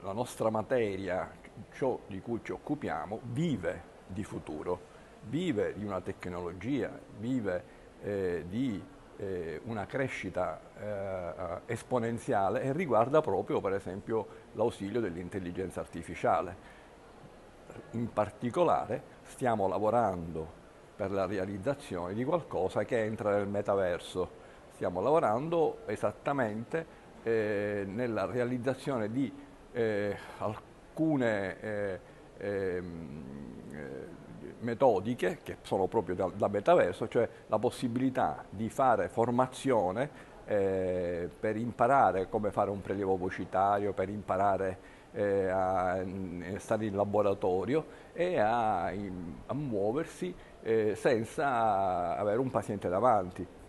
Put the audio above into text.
la nostra materia, ciò di cui ci occupiamo, vive di futuro, vive di una tecnologia, vive eh, di eh, una crescita eh, esponenziale e riguarda proprio per esempio l'ausilio dell'intelligenza artificiale. In particolare stiamo lavorando per la realizzazione di qualcosa che entra nel metaverso. Stiamo lavorando esattamente eh, nella realizzazione di eh, alcune eh, ehm, eh, metodiche che sono proprio da, da, metaverso, cioè la possibilità di fare formazione eh, per imparare come fare un prelievo vocitario, per imparare eh, a stare in laboratorio e a, a muoversi eh, senza avere un paziente davanti.